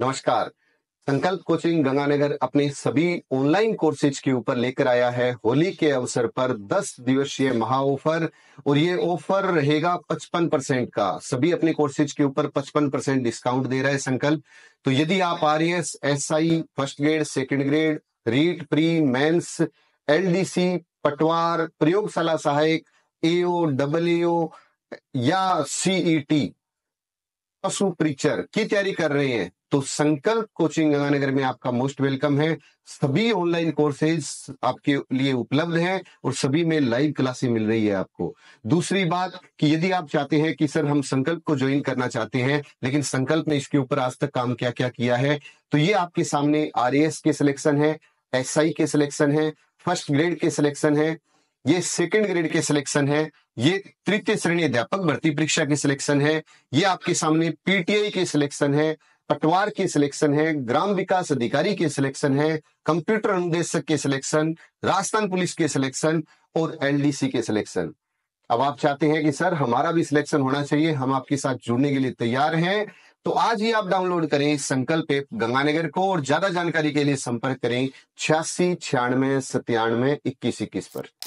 नमस्कार संकल्प कोचिंग गंगानगर अपने सभी ऑनलाइन कोर्सेज के ऊपर लेकर आया है होली के अवसर पर 10 दिवसीय महा ऑफर और ये ऑफर रहेगा 55 परसेंट का सभी अपने कोर्सेज के ऊपर 55 परसेंट डिस्काउंट दे रहा है संकल्प तो यदि आप R S S I first grade second grade REET pre mains L पटवार प्रयोगशाला सहायक एओ डबल एओ या टी e पशु प्रीचर की तैयारी कर रहे हैं तो संकल्प कोचिंग गंगानगर में आपका मोस्ट वेलकम है सभी ऑनलाइन कोर्सेज आपके लिए उपलब्ध हैं और सभी में लाइव क्लासें मिल रही है आपको दूसरी बात कि यदि आप चाहते हैं कि सर हम संकल्प को ज्वाइन करना चाहते हैं लेकिन संकल्प ने इसके ऊपर आज तक काम क्या क्या किया है तो ये आपके सामने आर के सिलेक्शन है एस के सिलेक्शन है फर्स्ट ग्रेड के सिलेक्शन है ये सेकेंड ग्रेड के सिलेक्शन है ये तृतीय श्रेणी अध्यापक भर्ती परीक्षा के सिलेक्शन है ये आपके सामने पीटीआई के सिलेक्शन है पटवार की सिलेक्शन है ग्राम विकास अधिकारी की सिलेक्शन है कंप्यूटर अनुदेशक के सिलेक्शन राजस्थान पुलिस के सिलेक्शन और एलडीसी के सिलेक्शन अब आप चाहते हैं कि सर हमारा भी सिलेक्शन होना चाहिए हम आपके साथ जुड़ने के लिए तैयार हैं तो आज ही आप डाउनलोड करें संकल्प एप गंगानगर को और ज्यादा जानकारी के लिए संपर्क करें छियासी छियानवे सत्तानवे इक्कीस इक्कीस पर